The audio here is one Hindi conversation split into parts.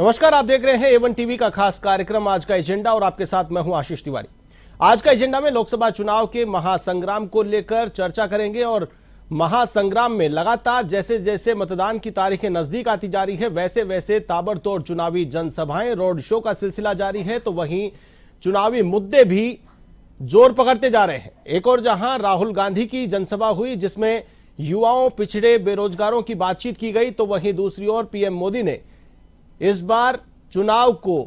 नमस्कार आप देख रहे हैं एवन टीवी का खास कार्यक्रम आज का एजेंडा और आपके साथ मैं हूं आशीष तिवारी आज का एजेंडा में लोकसभा चुनाव के महासंग्राम को लेकर चर्चा करेंगे और महासंग्राम में लगातार जैसे जैसे मतदान की तारीखें नजदीक आती जा रही है वैसे वैसे ताबड़तोड़ चुनावी जनसभाएं रोड शो का सिलसिला जारी है तो वहीं चुनावी मुद्दे भी जोर पकड़ते जा रहे हैं एक और जहां राहुल गांधी की जनसभा हुई जिसमें युवाओं पिछड़े बेरोजगारों की बातचीत की गई तो वहीं दूसरी ओर पीएम मोदी ने इस बार चुनाव को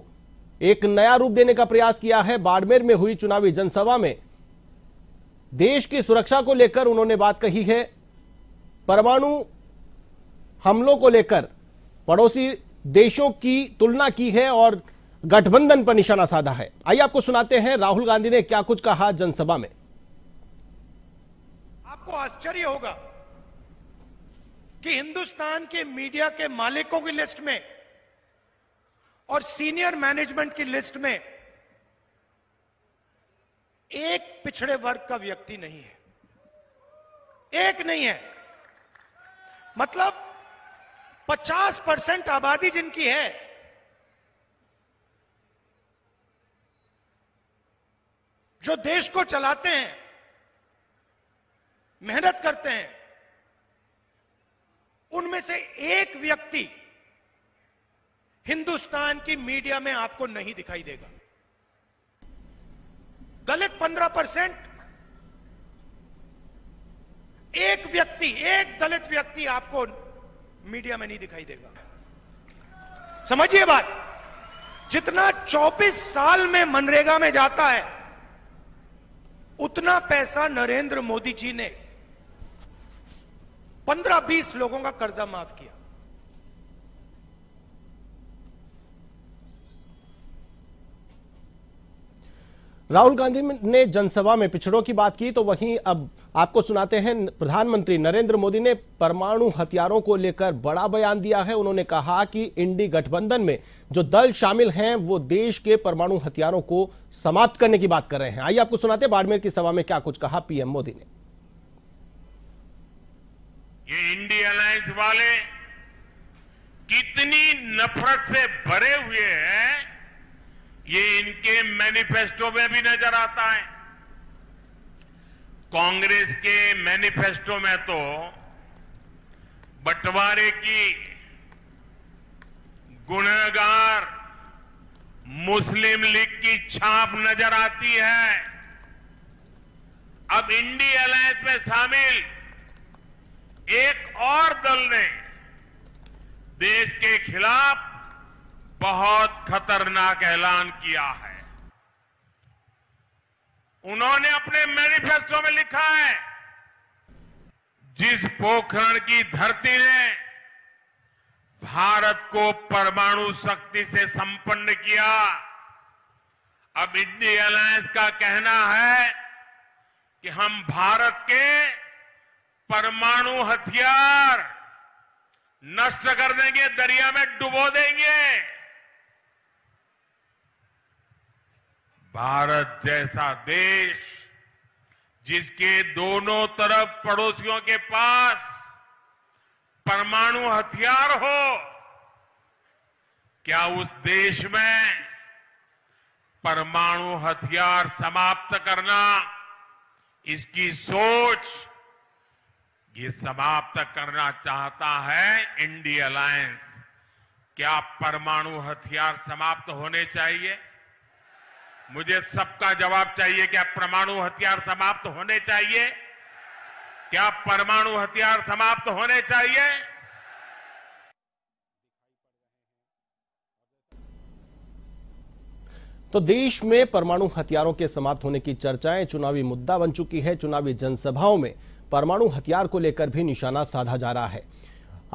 एक नया रूप देने का प्रयास किया है बाड़मेर में हुई चुनावी जनसभा में देश की सुरक्षा को लेकर उन्होंने बात कही है परमाणु हमलों को लेकर पड़ोसी देशों की तुलना की है और गठबंधन पर निशाना साधा है आइए आपको सुनाते हैं राहुल गांधी ने क्या कुछ कहा जनसभा में आपको आश्चर्य होगा कि हिंदुस्तान के मीडिया के मालिकों की लिस्ट में और सीनियर मैनेजमेंट की लिस्ट में एक पिछड़े वर्ग का व्यक्ति नहीं है एक नहीं है मतलब 50 परसेंट आबादी जिनकी है जो देश को चलाते हैं मेहनत करते हैं उनमें से एक व्यक्ति हिंदुस्तान की मीडिया में आपको नहीं दिखाई देगा गलत पंद्रह परसेंट एक व्यक्ति एक दलित व्यक्ति आपको मीडिया में नहीं दिखाई देगा समझिए बात जितना 24 साल में मनरेगा में जाता है उतना पैसा नरेंद्र मोदी जी ने 15-20 लोगों का कर्जा माफ किया राहुल गांधी ने जनसभा में पिछड़ों की बात की तो वहीं अब आपको सुनाते हैं प्रधानमंत्री नरेंद्र मोदी ने परमाणु हथियारों को लेकर बड़ा बयान दिया है उन्होंने कहा कि इंडी गठबंधन में जो दल शामिल हैं वो देश के परमाणु हथियारों को समाप्त करने की बात कर रहे हैं आइए आपको सुनाते हैं बाड़मेर की सभा में क्या कुछ कहा पीएम मोदी ने ये इंडी अलायंस वाले कितनी नफरत से भरे हुए हैं ये इनके मैनिफेस्टो में भी नजर आता है कांग्रेस के मैनिफेस्टो में तो बंटवारे की गुनागार मुस्लिम लीग की छाप नजर आती है अब इंडी अलायंस में शामिल एक और दल ने देश के खिलाफ बहुत खतरनाक ऐलान किया है उन्होंने अपने मैनिफेस्टो में लिखा है जिस पोखरण की धरती ने भारत को परमाणु शक्ति से संपन्न किया अब इंडी अलायंस का कहना है कि हम भारत के परमाणु हथियार नष्ट कर देंगे दरिया में डुबो देंगे भारत जैसा देश जिसके दोनों तरफ पड़ोसियों के पास परमाणु हथियार हो क्या उस देश में परमाणु हथियार समाप्त करना इसकी सोच ये समाप्त करना चाहता है इंडी अलायंस क्या परमाणु हथियार समाप्त होने चाहिए मुझे सबका जवाब चाहिए क्या परमाणु हथियार समाप्त होने चाहिए क्या परमाणु हथियार समाप्त होने चाहिए तो देश में परमाणु हथियारों के समाप्त होने की चर्चाएं चुनावी मुद्दा बन चुकी है चुनावी जनसभाओं में परमाणु हथियार को लेकर भी निशाना साधा जा रहा है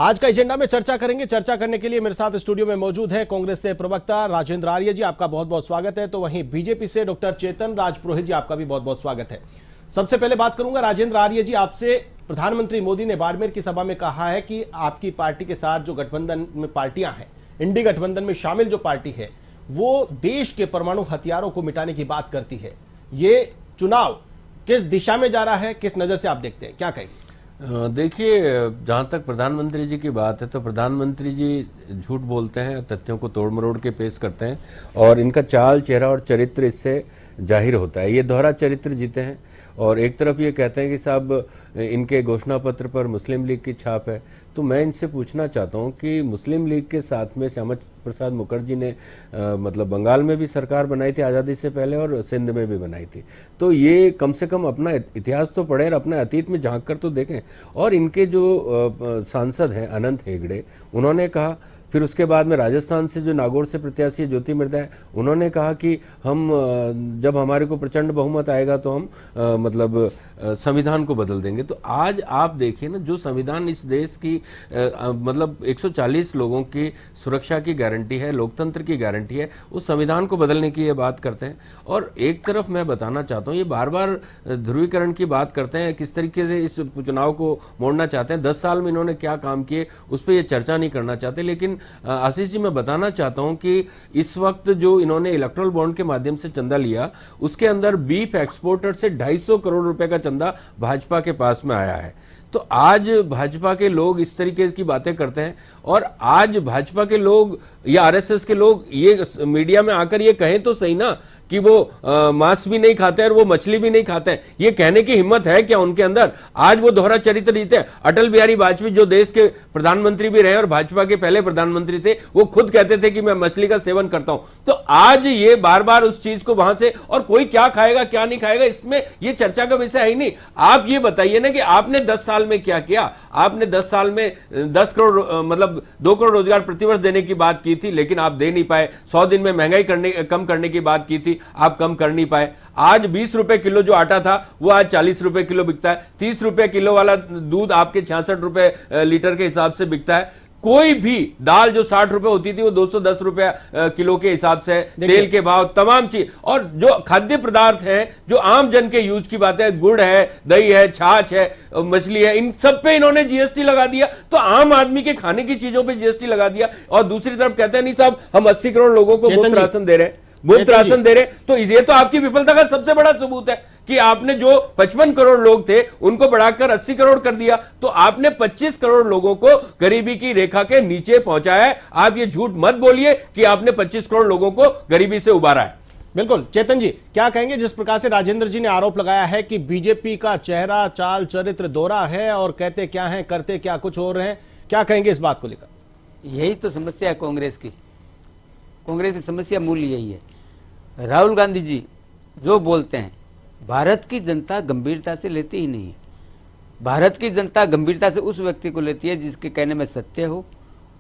आज का एजेंडा में चर्चा करेंगे चर्चा करने के लिए मेरे साथ स्टूडियो में मौजूद हैं कांग्रेस से प्रवक्ता राजेंद्र आर्य जी आपका बहुत बहुत स्वागत है तो वहीं बीजेपी से डॉक्टर चेतन राजपुरोहित जी आपका भी बहुत बहुत स्वागत है सबसे पहले बात करूंगा राजेंद्र आर्य जी आपसे प्रधानमंत्री मोदी ने बाड़मेर की सभा में कहा है कि आपकी पार्टी के साथ जो गठबंधन में पार्टियां हैं इंडी गठबंधन में शामिल जो पार्टी है वो देश के परमाणु हथियारों को मिटाने की बात करती है ये चुनाव किस दिशा में जा रहा है किस नजर से आप देखते हैं क्या कहेंगे देखिए जहाँ तक प्रधानमंत्री जी की बात है तो प्रधानमंत्री जी झूठ बोलते हैं तथ्यों को तोड़ मरोड़ के पेश करते हैं और इनका चाल चेहरा और चरित्र इससे जाहिर होता है ये दोहरा चरित्र जीते हैं और एक तरफ ये कहते हैं कि साहब इनके घोषणा पत्र पर मुस्लिम लीग की छाप है तो मैं इनसे पूछना चाहता हूँ कि मुस्लिम लीग के साथ में श्यामा प्रसाद मुखर्जी ने आ, मतलब बंगाल में भी सरकार बनाई थी आज़ादी से पहले और सिंध में भी बनाई थी तो ये कम से कम अपना इतिहास तो पढ़े और अपने अतीत में झांक कर तो देखें और इनके जो सांसद हैं अनंत हेगड़े उन्होंने कहा फिर उसके बाद में राजस्थान से जो नागौर से प्रत्याशी ज्योति मिर्दा है उन्होंने कहा कि हम जब हमारे को प्रचंड बहुमत आएगा तो हम मतलब संविधान को बदल देंगे तो आज आप देखिए ना जो संविधान इस देश की मतलब 140 लोगों की सुरक्षा की गारंटी है लोकतंत्र की गारंटी है उस संविधान को बदलने की ये बात करते हैं और एक तरफ मैं बताना चाहता हूँ ये बार बार ध्रुवीकरण की बात करते हैं किस तरीके से इस चुनाव को मोड़ना चाहते हैं दस साल में इन्होंने क्या काम किए उस पर यह चर्चा नहीं करना चाहते लेकिन आशीष जी मैं बताना चाहता हूं कि इस वक्त जो इन्होंने इलेक्ट्रल बॉन्ड के माध्यम से चंदा लिया उसके अंदर बीफ एक्सपोर्टर से 250 करोड़ रुपए का चंदा भाजपा के पास में आया है तो आज भाजपा के लोग इस तरीके की बातें करते हैं और आज भाजपा के लोग या आरएसएस के लोग ये मीडिया में आकर ये कहें तो सही ना कि वो आ, मांस भी नहीं खाते हैं और वो मछली भी नहीं खाते हैं ये कहने की हिम्मत है क्या उनके अंदर आज वो दोहरा चरित्र जीते अटल बिहारी वाजपेयी जो देश के प्रधानमंत्री भी रहे और भाजपा के पहले प्रधानमंत्री थे वो खुद कहते थे कि मैं मछली का सेवन करता हूं तो आज ये बार बार उस चीज को वहां से और कोई क्या खाएगा क्या नहीं खाएगा इसमें यह चर्चा का विषय है ही नहीं आप ये बताइए ना कि आपने दस साल में क्या किया आपने दस साल में दस करोड़ मतलब मतलब दो करोड़ रोजगार प्रतिवर्ष देने की बात की थी लेकिन आप दे नहीं पाए सौ दिन में महंगाई करने कम करने की बात की थी आप कम कर नहीं पाए आज बीस रुपए किलो जो आटा था वो आज चालीस रुपए किलो बिकता है तीस रुपए किलो वाला दूध आपके छियासठ रुपए लीटर के हिसाब से बिकता है कोई भी दाल जो साठ रुपए होती थी वो दो सौ दस रुपया किलो के हिसाब से तेल के भाव तमाम चीज और जो खाद्य पदार्थ है जो आम जन के यूज की बात है गुड़ है दही है छाछ है मछली है इन सब पे इन्होंने जीएसटी लगा दिया तो आम आदमी के खाने की चीजों पे जीएसटी लगा दिया और दूसरी तरफ कहते हैं नहीं साहब हम अस्सी करोड़ लोगों को मुफ्त राशन दे रहे हैं मुफ्त राशन दे रहे तो ये तो आपकी विफलता का सबसे बड़ा सबूत है कि आपने जो 55 करोड़ लोग थे उनको बढ़ाकर 80 करोड़ कर दिया तो आपने 25 करोड़ लोगों को गरीबी की रेखा के नीचे पहुंचाया है आप ये झूठ मत बोलिए कि आपने 25 करोड़ लोगों को गरीबी से उबारा है बिल्कुल चेतन जी क्या कहेंगे जिस प्रकार से राजेंद्र जी ने आरोप लगाया है कि बीजेपी का चेहरा चाल चरित्र दोरा है और कहते क्या है करते क्या कुछ और हैं क्या कहेंगे इस बात को लेकर यही तो समस्या है कांग्रेस की कांग्रेस की समस्या मूल यही है राहुल गांधी जी जो बोलते हैं भारत की जनता गंभीरता से लेती ही नहीं है भारत की जनता गंभीरता से उस व्यक्ति को लेती है जिसके कहने में सत्य हो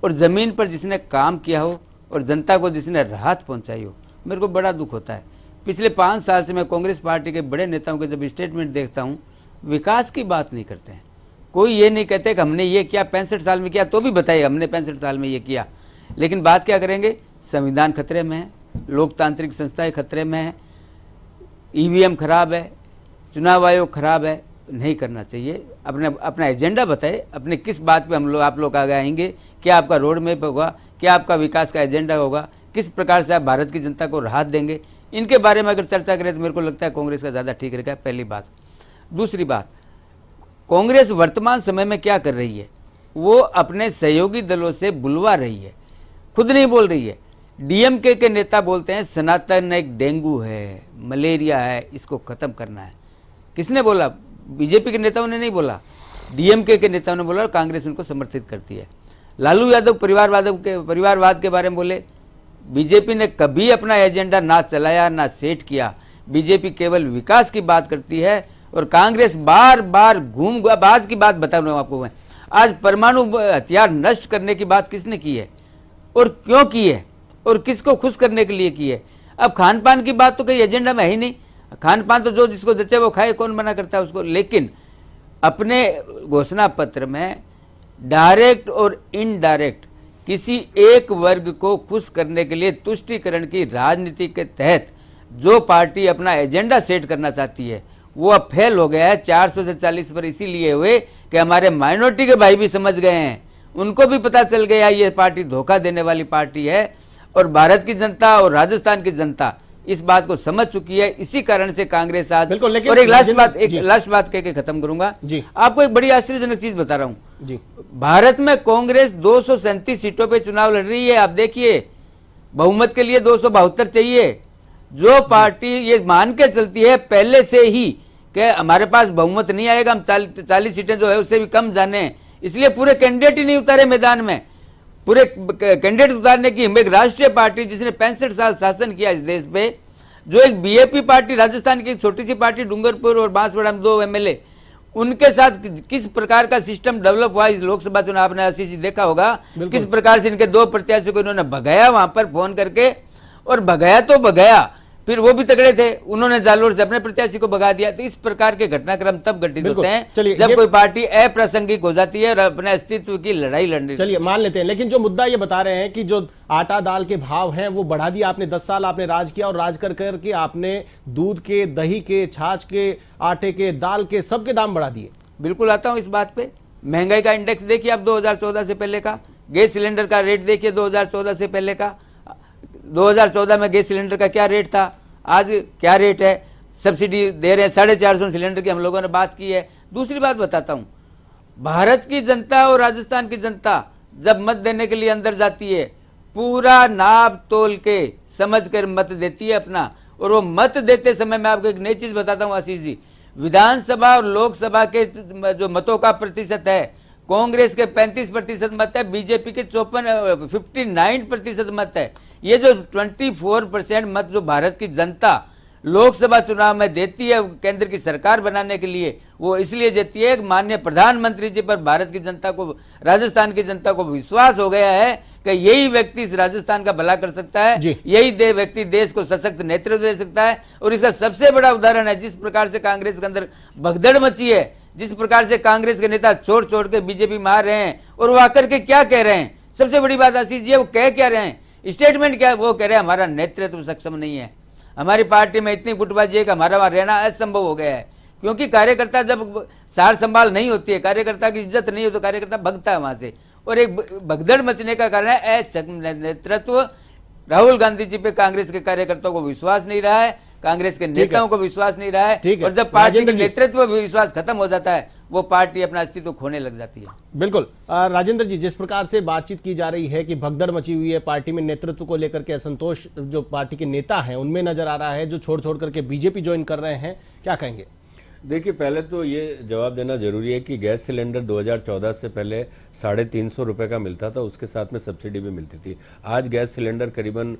और ज़मीन पर जिसने काम किया हो और जनता को जिसने राहत पहुंचाई हो मेरे को बड़ा दुख होता है पिछले पाँच साल से मैं कांग्रेस पार्टी के बड़े नेताओं के जब स्टेटमेंट देखता हूँ विकास की बात नहीं करते हैं कोई ये नहीं कहते कि हमने ये किया पैंसठ साल में किया तो भी बताइए हमने पैंसठ साल में ये किया लेकिन बात क्या करेंगे संविधान खतरे में है लोकतांत्रिक संस्थाएं खतरे में है ईवीएम खराब है चुनाव आयोग खराब है नहीं करना चाहिए अपने अपना एजेंडा बताए अपने किस बात पे हम लोग आप लोग आगे आएंगे क्या आपका रोड मैप होगा क्या आपका विकास का एजेंडा होगा किस प्रकार से आप भारत की जनता को राहत देंगे इनके बारे में अगर चर्चा करें तो मेरे को लगता है कांग्रेस का ज़्यादा ठीक रहेगा पहली बात दूसरी बात कांग्रेस वर्तमान समय में क्या कर रही है वो अपने सहयोगी दलों से बुलवा रही है खुद नहीं बोल रही है डीएमके के नेता बोलते हैं सनातन एक डेंगू है मलेरिया है इसको ख़त्म करना है किसने बोला बीजेपी के नेताओं ने नहीं बोला डीएमके के नेताओं ने बोला और कांग्रेस उनको समर्थित करती है लालू यादव परिवारवाद के परिवारवाद के बारे में बोले बीजेपी ने कभी अपना एजेंडा ना चलाया ना सेट किया बीजेपी केवल विकास की बात करती है और कांग्रेस बार बार घूम आज की बात बता रहा हूँ आपको मैं आज परमाणु हथियार नष्ट करने की बात किसने की है और क्यों की है और किसको खुश करने के लिए की है अब खान पान की बात तो कहीं एजेंडा में है ही नहीं खान पान तो जो जिसको जचे वो खाए कौन मना करता है उसको लेकिन अपने घोषणा पत्र में डायरेक्ट और इनडायरेक्ट किसी एक वर्ग को खुश करने के लिए तुष्टिकरण की राजनीति के तहत जो पार्टी अपना एजेंडा सेट करना चाहती है वो अब फेल हो गया है सौ से चालीस पर इसीलिए हुए कि हमारे माइनॉरिटी के भाई भी समझ गए हैं उनको भी पता चल गया ये पार्टी धोखा देने वाली पार्टी है और भारत की जनता और राजस्थान की जनता इस बात को समझ चुकी है इसी कारण से कांग्रेस आज और एक लास्ट बात एक लास्ट बात कह के खत्म करूंगा आपको एक बड़ी आश्चर्यजनक चीज बता रहा हूं जी भारत में कांग्रेस दो सीटों पर चुनाव लड़ रही है आप देखिए बहुमत के लिए दो चाहिए जो पार्टी ये मान के चलती है पहले से ही कि हमारे पास बहुमत नहीं आएगा हम चालीस सीटें जो है उससे भी कम जाने इसलिए पूरे कैंडिडेट ही नहीं उतारे मैदान में पूरे कैंडिडेट उतारने की हिम्मत राष्ट्रीय पार्टी जिसने पैंसठ साल शासन किया इस देश पे जो एक बीएपी पार्टी राजस्थान की एक छोटी सी पार्टी डूंगरपुर और बांसवाड़ा में दो एमएलए उनके साथ किस प्रकार का सिस्टम डेवलप हुआ इस लोकसभा चुनाव आपने आशीष जी देखा होगा किस प्रकार से इनके दो प्रत्याशियों को इन्होंने भगाया वहां पर फोन करके और भगाया तो भगाया फिर वो भी तगड़े थे उन्होंने जालोर से अपने प्रत्याशी को भगा दिया तो इस प्रकार के घटनाक्रम तब घटित होते हैं जब कोई पार्टी अप्रासंगिक हो जाती है और अपने अस्तित्व की लड़ाई लड़ने चलिए मान लेते हैं लेकिन जो मुद्दा ये बता रहे हैं कि जो आटा दाल के भाव हैं वो बढ़ा दिया आपने दस साल आपने राज किया और राज कर करके आपने दूध के दही के छाछ के आटे के दाल के सबके दाम बढ़ा दिए बिल्कुल आता हूँ इस बात पे महंगाई का इंडेक्स देखिए आप दो से पहले का गैस सिलेंडर का रेट देखिए 2014 से पहले का 2014 में गैस सिलेंडर का क्या रेट था आज क्या रेट है सब्सिडी दे रहे हैं साढ़े चार सौ सिलेंडर की हम लोगों ने बात की है दूसरी बात बताता हूँ भारत की जनता और राजस्थान की जनता जब मत देने के लिए अंदर जाती है पूरा नाप तोल के समझ कर मत देती है अपना और वो मत देते समय मैं आपको एक नई चीज़ बताता हूँ आशीष जी विधानसभा और लोकसभा के जो मतों का प्रतिशत है कांग्रेस के 35 प्रतिशत मत है बीजेपी के चौपन 59 प्रतिशत मत है ये जो 24 परसेंट मत जो भारत की जनता लोकसभा चुनाव में देती है केंद्र की सरकार बनाने के लिए वो इसलिए देती है कि माननीय प्रधानमंत्री जी पर भारत की जनता को राजस्थान की जनता को विश्वास हो गया है कि यही व्यक्ति इस राजस्थान का भला कर सकता है यही दे व्यक्ति देश को सशक्त नेतृत्व दे सकता है और इसका सबसे बड़ा उदाहरण है जिस प्रकार से कांग्रेस के अंदर भगदड़ मची है जिस प्रकार से कांग्रेस के नेता छोड़ छोड़ के बीजेपी मार रहे हैं और वो आकर के क्या कह रहे हैं सबसे बड़ी बात आशीष जी वो कह क्या रहे हैं स्टेटमेंट क्या वो कह रहे हैं हमारा नेतृत्व सक्षम नहीं है हमारी पार्टी में इतनी गुटबाजी है कि हमारा वहाँ रहना असंभव हो गया है क्योंकि कार्यकर्ता जब सार संभाल नहीं होती है कार्यकर्ता की इज्जत नहीं होती तो कार्यकर्ता भगता है वहाँ से और एक भगदड़ मचने का कारण है नेतृत्व राहुल गांधी जी पे कांग्रेस के कार्यकर्ताओं को विश्वास नहीं रहा है कांग्रेस के नेताओं को विश्वास नहीं रहा है और जब पार्टी के नेतृत्व पर विश्वास खत्म हो जाता है वो पार्टी अपना अस्तित्व खोने लग जाती है बिल्कुल राजेंद्र जी जिस प्रकार से बातचीत की जा रही है कि भगदड़ मची हुई है पार्टी में नेतृत्व को लेकर के असंतोष जो पार्टी के नेता हैं उनमें नजर आ रहा है जो छोड़ छोड़ करके बीजेपी ज्वाइन कर रहे हैं क्या कहेंगे देखिए पहले तो ये जवाब देना ज़रूरी है कि गैस सिलेंडर 2014 से पहले साढ़े तीन सौ रुपये का मिलता था उसके साथ में सब्सिडी भी मिलती थी आज गैस सिलेंडर करीबन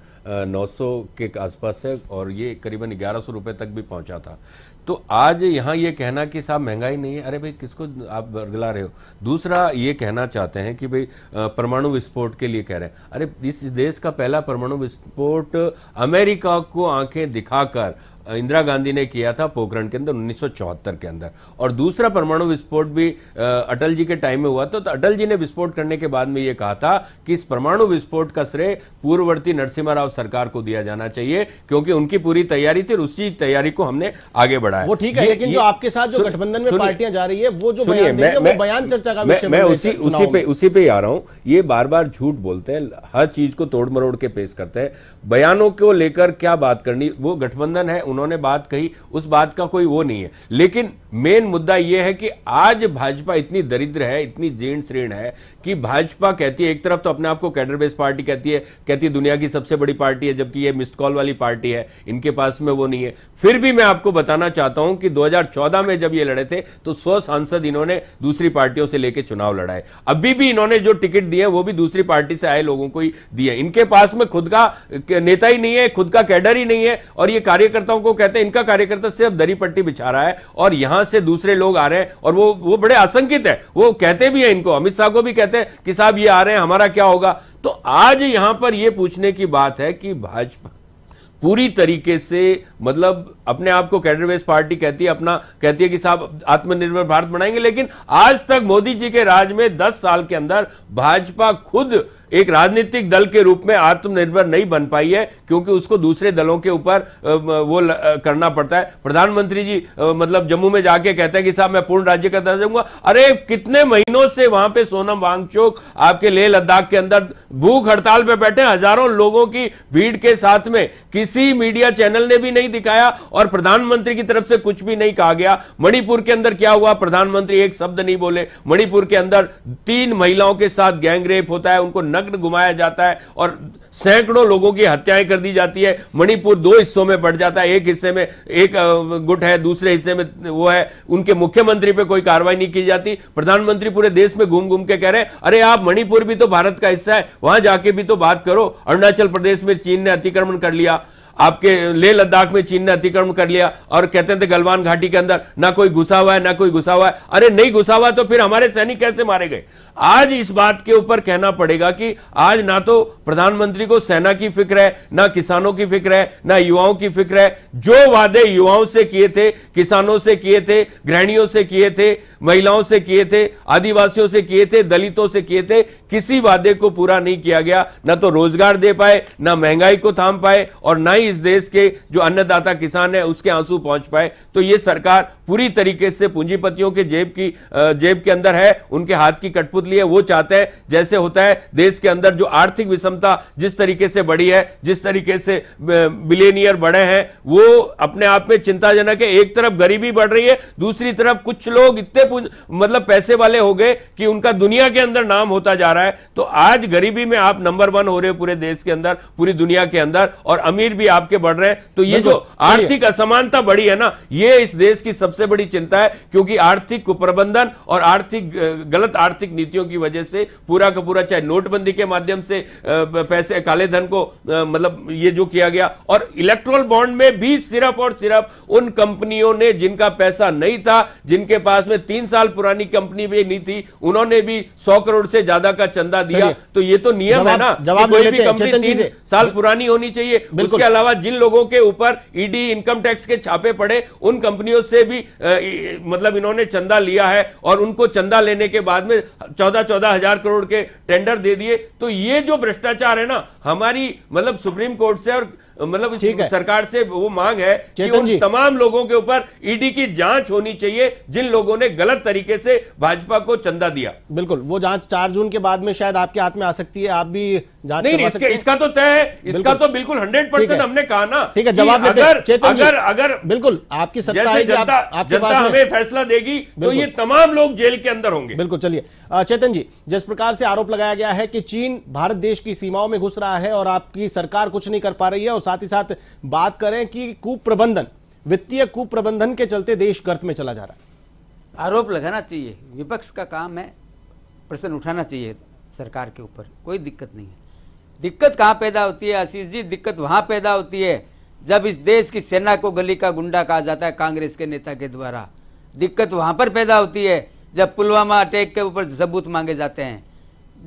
900 के आसपास है और ये करीबन ग्यारह सौ रुपये तक भी पहुंचा था तो आज यहाँ ये कहना कि साहब महंगाई नहीं है अरे भाई किसको आप बरगला रहे हो दूसरा ये कहना चाहते हैं कि भाई परमाणु विस्फोट के लिए कह रहे हैं अरे इस देश का पहला परमाणु विस्फोट अमेरिका को आंखें दिखाकर इंदिरा गांधी ने किया था पोखरण के अंदर 1974 के अंदर और दूसरा परमाणु विस्फोट भी अटल जी के टाइम में हुआ था तो अटल जी ने विस्फोट करने के बाद में यह कहा था कि इस परमाणु विस्फोट का श्रेय पूर्ववर्ती नरसिम्हा राव सरकार को दिया जाना चाहिए क्योंकि उनकी पूरी तैयारी थी और उसी तैयारी को हमने आगे बढ़ाया वो ठीक है लेकिन जो आपके साथ जो गठबंधन में पार्टियां जा रही है वो जो बयान चर्चा का मैं उसी उसी पे उसी पे आ रहा हूं ये बार बार झूठ बोलते हैं हर चीज को तोड़ मरोड़ के पेश करते हैं बयानों को लेकर क्या बात करनी वो गठबंधन है उन्होंने बात कही उस बात का कोई वो नहीं है लेकिन मेन मुद्दा यह है कि आज भाजपा इतनी दरिद्र है इतनी जीर्ण श्रीण है कि भाजपा कहती है एक तरफ तो अपने आप को कैडर बेस्ड पार्टी कहती है कहती है दुनिया की सबसे बड़ी पार्टी है जबकि यह मिस्ड कॉल वाली पार्टी है इनके पास में वो नहीं है फिर भी मैं आपको बताना चाहता हूं कि 2014 में जब ये लड़े थे तो सौ सांसद इन्होंने दूसरी पार्टियों से लेकर चुनाव लड़ाए अभी भी इन्होंने जो टिकट दिए वो भी दूसरी पार्टी से आए लोगों को ही दिए इनके पास में खुद का नेता ही नहीं है खुद का कैडर ही नहीं है और ये कार्यकर्ताओं को कहते हैं इनका कार्यकर्ता सिर्फ दरी पट्टी बिछा रहा है और यहां से दूसरे लोग आ रहे हैं और वो वो बड़े आशंकित है वो कहते भी हैं इनको अमित शाह को भी कहते हैं कि साहब ये आ रहे हैं हमारा क्या होगा तो आज यहां पर यह पूछने की बात है कि भाजपा पूरी तरीके से मतलब अपने आप को कैडरवेज पार्टी कहती है अपना कहती है कि साहब आत्मनिर्भर भारत बनाएंगे लेकिन आज तक मोदी जी के राज में 10 साल के अंदर भाजपा खुद एक राजनीतिक दल के रूप में आत्मनिर्भर नहीं बन पाई है क्योंकि उसको दूसरे दलों के ऊपर वो करना पड़ता है प्रधानमंत्री जी मतलब जम्मू में जाके कहते हैं कि साहब मैं पूर्ण राज्य का दर्जा अरे कितने महीनों से वहां पे सोनम वांगचोक आपके लेह लद्दाख के अंदर भूख हड़ताल पे बैठे हजारों लोगों की भीड़ के साथ में किसी मीडिया चैनल ने भी नहीं दिखाया और प्रधानमंत्री की तरफ से कुछ भी नहीं कहा गया मणिपुर के अंदर क्या हुआ प्रधानमंत्री एक शब्द नहीं बोले मणिपुर के अंदर तीन महिलाओं के साथ गैंगरेप होता है उनको नग्न घुमाया जाता है और सैकड़ों लोगों की हत्याएं कर दी जाती है मणिपुर दो हिस्सों में बढ़ जाता है एक हिस्से में एक गुट है दूसरे हिस्से में वो है उनके मुख्यमंत्री पे कोई कार्रवाई नहीं की जाती प्रधानमंत्री पूरे देश में घूम घूम के कह रहे हैं अरे आप मणिपुर भी तो भारत का हिस्सा है वहां जाके भी तो बात करो अरुणाचल प्रदेश में चीन ने अतिक्रमण कर लिया आपके ले लद्दाख में चीन ने अतिक्रम कर लिया और कहते थे गलवान घाटी के अंदर ना कोई घुसा हुआ है ना कोई घुसा हुआ है अरे नहीं घुसा हुआ तो फिर हमारे सैनिक कैसे मारे गए आज इस बात के ऊपर कहना पड़ेगा कि आज ना तो प्रधानमंत्री को सेना की फिक्र है ना किसानों की फिक्र है ना युवाओं की फिक्र है जो वादे युवाओं से किए थे किसानों से किए थे गृहणियों से किए थे महिलाओं से किए थे आदिवासियों से किए थे दलितों से किए थे किसी वादे को पूरा नहीं किया गया ना तो रोजगार दे पाए ना महंगाई को थाम पाए और ना ही ही इस देश के जो अन्नदाता किसान है उसके आंसू पहुंच पाए तो ये सरकार पूरी तरीके से पूंजीपतियों के जेब की जेब के अंदर है उनके हाथ की कठपुतली है वो चाहते हैं जैसे होता है देश के अंदर जो आर्थिक विषमता जिस तरीके से बढ़ी है जिस तरीके से बिलेनियर बढ़े हैं वो अपने आप में चिंताजनक है एक तरफ गरीबी बढ़ रही है दूसरी तरफ कुछ लोग इतने मतलब पैसे वाले हो गए कि उनका दुनिया के अंदर नाम होता जा रहा है तो आज गरीबी में आप नंबर वन हो रहे पूरे देश के अंदर पूरी दुनिया के अंदर और अमीर भी आपके बढ़ रहे हैं तो ये जो आर्थिक असमानता बढ़ी है ना ये इस देश की सबसे बड़ी चिंता है क्योंकि आर्थिक कुप्रबंधन और आर्थिक गलत आर्थिक नीतियों की वजह से पूरा का पूरा चाहे नोटबंदी के माध्यम से पैसे काले धन को मतलब ये जो किया गया और इलेक्ट्रोल बॉन्ड में भी सिर्फ और सिर्फ उन कंपनियों ने जिनका पैसा नहीं था जिनके पास में तीन साल पुरानी कंपनी भी नहीं थी उन्होंने भी सौ करोड़ से ज्यादा का चंदा दिया तो ये तो नियम है ना कोई भी कंपनी तीन साल पुरानी होनी चाहिए उसके अलावा अलावा जिन लोगों के ऊपर ईडी इनकम टैक्स के छापे पड़े उन कंपनियों से भी आ, मतलब इन्होंने चंदा लिया है और उनको चंदा लेने के बाद में चौदह चौदह हजार करोड़ के टेंडर दे दिए तो ये जो भ्रष्टाचार है ना हमारी मतलब सुप्रीम कोर्ट से और मतलब सरकार से वो मांग है कि उन तमाम लोगों के ऊपर ईडी की जांच होनी चाहिए जिन लोगों ने गलत तरीके से भाजपा को चंदा दिया बिल्कुल वो जांच चार जून के बाद में शायद आपके हाथ में आ सकती है आप भी जांच नहीं, इसके, इसका तो तय है इसका तो बिल्कुल हंड्रेड परसेंट हमने कहा ना ठीक है जवाब अगर अगर अगर बिल्कुल आपकी सरकार जनता हमें फैसला देगी तो ये तमाम लोग जेल के अंदर होंगे बिल्कुल चलिए चेतन जी जिस प्रकार से आरोप लगाया गया है कि चीन भारत देश की सीमाओं में घुस रहा है और आपकी सरकार कुछ नहीं कर पा रही है और साथ ही साथ बात करें कि कुप्रबंधन वित्तीय कुप्रबंधन के चलते देश गर्त में चला जा रहा है आरोप लगाना चाहिए विपक्ष का काम है प्रश्न उठाना चाहिए सरकार के ऊपर कोई दिक्कत नहीं है दिक्कत कहाँ पैदा होती है आशीष जी दिक्कत वहाँ पैदा होती है जब इस देश की सेना को गली का गुंडा कहा जाता है कांग्रेस के नेता के द्वारा दिक्कत वहाँ पर पैदा होती है जब पुलवामा अटैक के ऊपर सबूत मांगे जाते हैं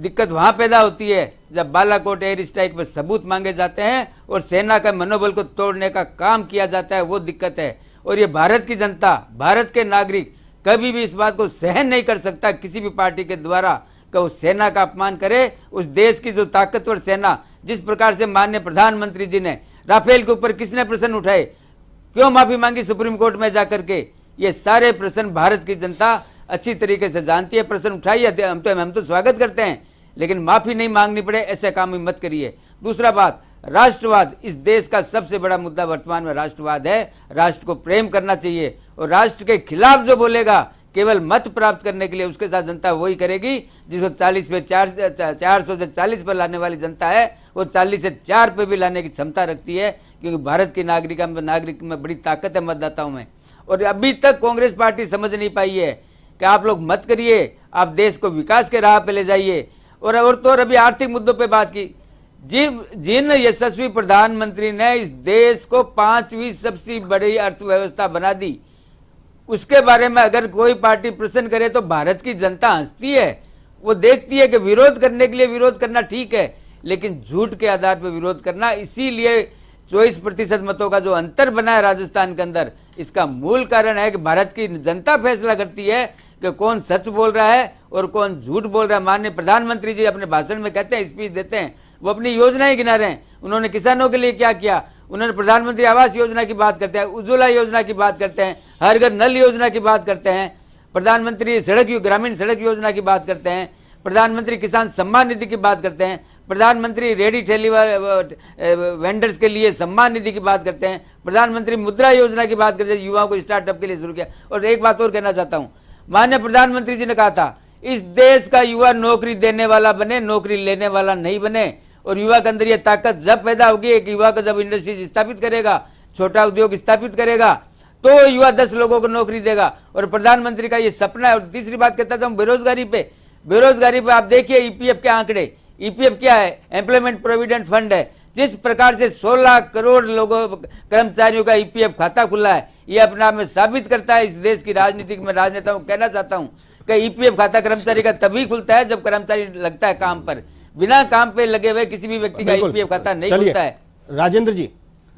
दिक्कत वहाँ पैदा होती है जब बालाकोट एयर स्ट्राइक पर सबूत मांगे जाते हैं और सेना का मनोबल को तोड़ने का काम किया जाता है वो दिक्कत है और ये भारत की जनता भारत के नागरिक कभी भी इस बात को सहन नहीं कर सकता किसी भी पार्टी के द्वारा कि उस सेना का अपमान करे उस देश की जो ताकतवर सेना जिस प्रकार से माननीय प्रधानमंत्री जी ने राफेल के ऊपर किसने प्रश्न उठाए क्यों माफी मांगी सुप्रीम कोर्ट में जाकर के ये सारे प्रश्न भारत की जनता अच्छी तरीके से जानती है प्रश्न उठाइए हम तो हम तो स्वागत करते हैं लेकिन माफ़ी नहीं मांगनी पड़े ऐसे काम भी मत करिए दूसरा बात राष्ट्रवाद इस देश का सबसे बड़ा मुद्दा वर्तमान में राष्ट्रवाद है राष्ट्र को प्रेम करना चाहिए और राष्ट्र के खिलाफ जो बोलेगा केवल मत प्राप्त करने के लिए उसके साथ जनता वही करेगी जिसको 40 पे चार चार सौ से 40 पर लाने वाली जनता है वो 40 से चार पे भी लाने की क्षमता रखती है क्योंकि भारत की नागरिक में नागरिक में बड़ी ताकत है मतदाताओं में और अभी तक कांग्रेस पार्टी समझ नहीं पाई है कि आप लोग मत करिए आप देश को विकास के राह पर ले जाइए और और तो और अभी आर्थिक मुद्दों पर बात की जिन जिन यशस्वी प्रधानमंत्री ने इस देश को पांचवी सबसे बड़ी अर्थव्यवस्था बना दी उसके बारे में अगर कोई पार्टी प्रश्न करे तो भारत की जनता हंसती है वो देखती है कि विरोध करने के लिए विरोध करना ठीक है लेकिन झूठ के आधार पर विरोध करना इसीलिए चौबीस प्रतिशत मतों का जो अंतर बना है राजस्थान के अंदर इसका मूल कारण है कि भारत की जनता फैसला करती है कि कौन सच बोल रहा है और कौन झूठ बोल रहा है माननीय प्रधानमंत्री जी अपने भाषण में कहते हैं स्पीच देते हैं वो अपनी योजनाएं गिना रहे हैं उन्होंने किसानों के लिए क्या किया उन्होंने प्रधानमंत्री आवास योजना की बात करते हैं उज्ज्वला योजना की बात करते हैं हर घर नल योजना की बात करते हैं प्रधानमंत्री सड़क ग्रामीण सड़क योजना की बात करते हैं प्रधानमंत्री किसान सम्मान निधि की बात करते हैं प्रधानमंत्री रेडी ठेली वेंडर्स के लिए सम्मान निधि की बात करते हैं प्रधानमंत्री मुद्रा योजना की बात करते हैं युवाओं को स्टार्टअप के लिए शुरू किया और एक बात और कहना चाहता हूँ माननीय प्रधानमंत्री जी ने कहा था इस देश का युवा नौकरी देने वाला बने नौकरी लेने वाला नहीं बने और युवा के अंदर यह ताकत जब पैदा होगी एक युवा का जब इंडस्ट्रीज स्थापित करेगा छोटा उद्योग स्थापित करेगा तो युवा दस लोगों को नौकरी देगा और प्रधानमंत्री का ये सपना है और तीसरी बात कहता था हम बेरोजगारी पे बेरोजगारी पे आप देखिए ईपीएफ e के आंकड़े ईपीएफ e क्या है एम्प्लॉयमेंट प्रोविडेंट फंड है जिस प्रकार से 16 करोड़ लोगों कर्मचारियों का ईपीएफ e खाता खुला है ये आप में साबित करता है इस देश की राजनीति में राजनेताओं को कहना चाहता हूँ कि ईपीएफ e खाता कर्मचारी का तभी खुलता है जब कर्मचारी लगता है काम पर बिना काम पे लगे हुए किसी भी व्यक्ति का ईपीएफ e खाता नहीं खुलता है राजेंद्र जी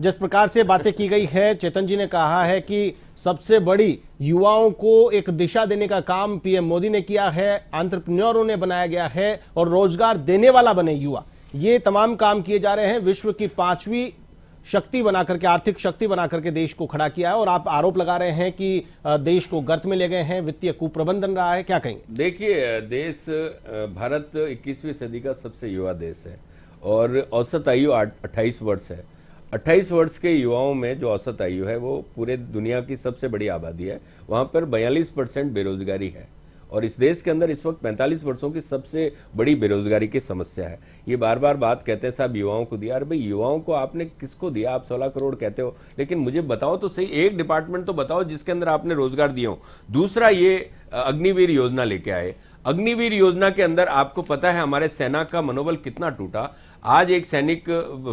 जिस प्रकार से बातें की गई है चेतन जी ने कहा है कि सबसे बड़ी युवाओं को एक दिशा देने का काम पीएम मोदी ने किया है आंट्रप्रन्योरों ने बनाया गया है और रोजगार देने वाला बने युवा ये तमाम काम किए जा रहे हैं विश्व की पांचवी शक्ति बना करके आर्थिक शक्ति बना करके देश को खड़ा किया है और आप आरोप लगा रहे हैं कि देश को गर्त में ले गए हैं वित्तीय कुप्रबंधन रहा है क्या कहेंगे देखिए देश भारत 21वीं सदी का सबसे युवा देश है और औसत आयु 28 वर्ष है 28 वर्ष के युवाओं में जो औसत आयु है वो पूरे दुनिया की सबसे बड़ी आबादी है वहां पर बयालीस परसेंट बेरोजगारी है और इस देश के अंदर इस वक्त 45 वर्षों की सबसे बड़ी बेरोजगारी की समस्या है ये बार बार बात कहते हैं साहब युवाओं को दिया अरे भाई युवाओं को आपने किसको दिया आप सोलह करोड़ कहते हो लेकिन मुझे बताओ तो सही एक डिपार्टमेंट तो बताओ जिसके अंदर आपने रोजगार दिया हो दूसरा ये अग्निवीर योजना लेके आए अग्निवीर योजना के अंदर आपको पता है हमारे सेना का मनोबल कितना टूटा आज एक सैनिक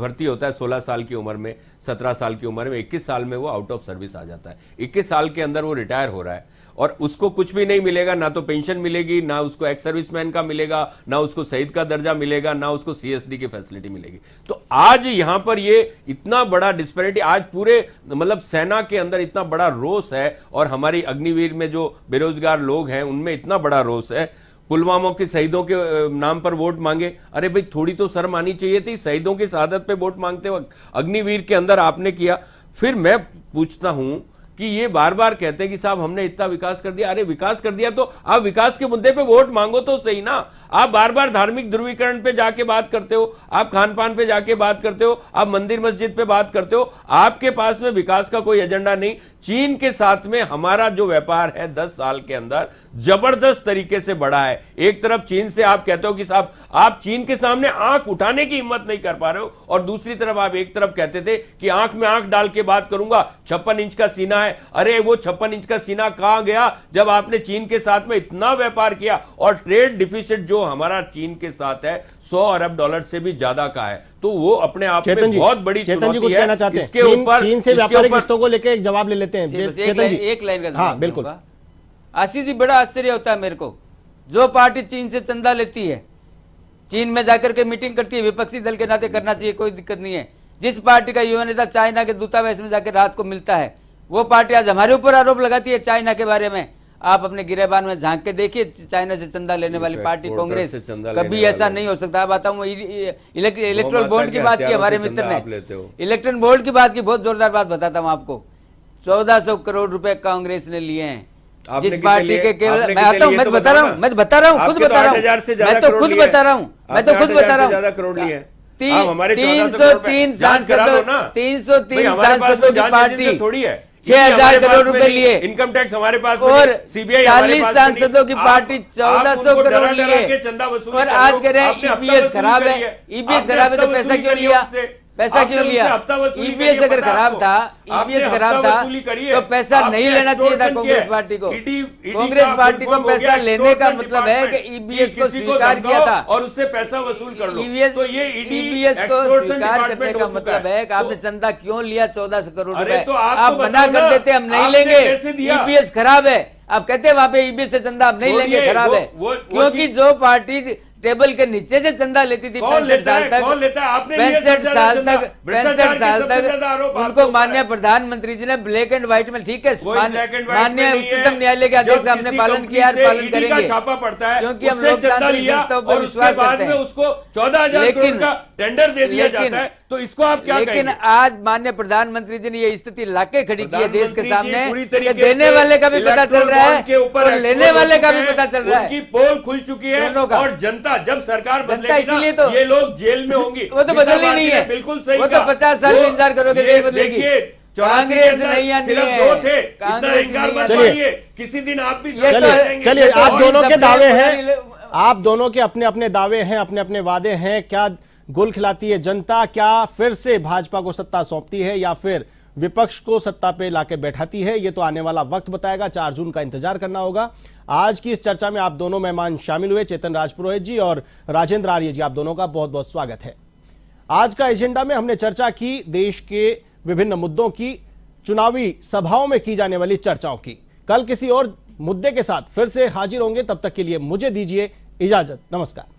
भर्ती होता है 16 साल की उम्र में 17 साल की उम्र में 21 साल में वो आउट ऑफ सर्विस आ जाता है 21 साल के अंदर वो रिटायर हो रहा है और उसको कुछ भी नहीं मिलेगा ना तो पेंशन मिलेगी ना उसको एक्स सर्विसमैन का मिलेगा ना उसको शहीद का दर्जा मिलेगा ना उसको सीएसडी की फैसिलिटी मिलेगी तो आज यहां पर ये इतना बड़ा डिस्पेरिटी आज पूरे मतलब सेना के अंदर इतना बड़ा रोष है और हमारी अग्निवीर में जो बेरोजगार लोग हैं उनमें इतना बड़ा रोष है पुलवामा के शहीदों के नाम पर वोट मांगे अरे भाई थोड़ी तो शर्म आनी चाहिए थी शहीदों की शहादत पे वोट मांगते वक्त अग्निवीर के अंदर आपने किया फिर मैं पूछता हूं कि ये बार बार कहते हैं कि साहब हमने इतना विकास कर दिया अरे विकास कर दिया तो आप विकास के मुद्दे पे वोट मांगो तो सही ना आप बार बार धार्मिक ध्रुवीकरण पे जाके बात करते हो आप खान पान पे जाके बात करते हो आप मंदिर मस्जिद पे बात करते हो आपके पास में विकास का कोई एजेंडा नहीं चीन के साथ में हमारा जो व्यापार है दस साल के अंदर जबरदस्त तरीके से बढ़ा है एक तरफ चीन से आप कहते हो कि साहब आप चीन के सामने आंख उठाने की हिम्मत नहीं कर पा रहे हो और दूसरी तरफ आप एक तरफ कहते थे कि आंख में आंख डाल के बात करूंगा छप्पन इंच का सीना है अरे वो छप्पन इंच का सीना कहां गया जब आपने चीन के साथ में इतना व्यापार किया और ट्रेड डिफिसिट जो जो हमारा चीन के साथ है सौ अरब डॉलर से भी ज्यादा का है तो वो अपने आप में बहुत बड़ी चेतन जी कुछ कहना चाहते हैं इसके ऊपर चीन से व्यापारिक रिश्तों को लेकर एक जवाब ले लेते हैं चेतन जी एक लाइन का हाँ, बिल्कुल आशीष जी बड़ा आश्चर्य होता है मेरे को जो पार्टी चीन से चंदा लेती है चीन में जाकर के मीटिंग करती है विपक्षी दल के नाते करना चाहिए कोई दिक्कत नहीं है जिस पार्टी का युवा नेता चाइना के दूतावास में जाकर रात को मिलता है वो पार्टी आज हमारे ऊपर आरोप लगाती है चाइना के बारे में आप अपने गिरेबान में झांक के देखिए चाइना से चंदा लेने वाली पार्टी कांग्रेस कभी ऐसा नहीं हो सकता बताऊ इलेक्ट्रोल बोर्ड की बात की हमारे मित्र ने इलेक्ट्रॉन बोर्ड की बात की बहुत जोरदार बात बताता हूँ आपको चौदह सौ करोड़ रुपए कांग्रेस ने लिए हैं जिस पार्टी के केवल मैं आता हूँ मैं तो बता रहा हूँ मैं तो बता रहा हूँ खुद बता रहा हूँ मैं तो खुद बता रहा हूँ मैं तो खुद बता रहा हूँ तीन सौ तीन सांसदों तीन सौ तीन सांसदों तो की पार्टी थोड़ी है छह हजार करोड़ रुपए लिए इनकम टैक्स हमारे पास और सीबीआई चालीस सांसदों की पार्टी चौदह सौ करोड़ लिए और आज कह रहे हैं ईपीएस e खराब है ईपीएस e खराब है तो पैसा क्यों लिया पैसा क्यों लिया ईपीएस e e अगर खराब था ईपीएस खराब था तो पैसा नहीं लेना चाहिए था e कांग्रेस पार्टी को कांग्रेस पार्टी को पैसा लेने का मतलब है कि ईपीएस को स्वीकार किया था और उससे पैसा वसूल कर लो ईपीएस तो को स्वीकार करने का मतलब है कि आपने तो चंदा क्यों लिया चौदह सौ करोड़ रूपए तो आप मना कर देते हम नहीं लेंगे ईपीएस खराब है आप कहते हैं वहां पे ईबीएस से चंदा आप नहीं लेंगे खराब है क्योंकि जो पार्टी टेबल के नीचे से चंदा लेती थी पैंसठ साल तक पैंसठ साल तक पैंसठ साल तक उनको माननीय प्रधानमंत्री जी ने ब्लैक एंड व्हाइट में ठीक है माननीय उच्चतम न्यायालय के आदेश हमने पालन किया और पालन करेंगे छापा पड़ता है क्योंकि हम लोग पर विश्वास करते हैं उसको चौदह हजार टेंडर दे दिया जाता है तो इसको आप क्या लेकिन आज मान्य प्रधानमंत्री जी ने ये स्थिति लाके खड़ी की है देश के सामने के देने वाले का भी पता चल रहा है और लेने वाले का भी पता चल रहा है पोल खुल चुकी है और जनता होगा जब सरकार बदलेगी तो ये लोग जेल में होंगी वो तो बदलनी नहीं है बिल्कुल सही वो तो पचास साल में इंतजार करोगे जेल तो बदलेगी कांग्रेस नहीं आती थे चलिए किसी दिन आप भी तो चलिए तो आप दोनों के दावे हैं आप दोनों के अपने अपने दावे हैं अपने अपने वादे हैं क्या गुल खिलाती है जनता क्या फिर से भाजपा को सत्ता सौंपती है या फिर विपक्ष को सत्ता पे लाके बैठाती है ये तो आने वाला वक्त बताएगा चार जून का इंतजार करना होगा आज की इस चर्चा में आप दोनों मेहमान शामिल हुए चेतन राजपुरोहित जी और राजेंद्र आर्य जी आप दोनों का बहुत बहुत स्वागत है आज का एजेंडा में हमने चर्चा की देश के विभिन्न मुद्दों की चुनावी सभाओं में की जाने वाली चर्चाओं की कल किसी और मुद्दे के साथ फिर से हाजिर होंगे तब तक के लिए मुझे दीजिए इजाजत नमस्कार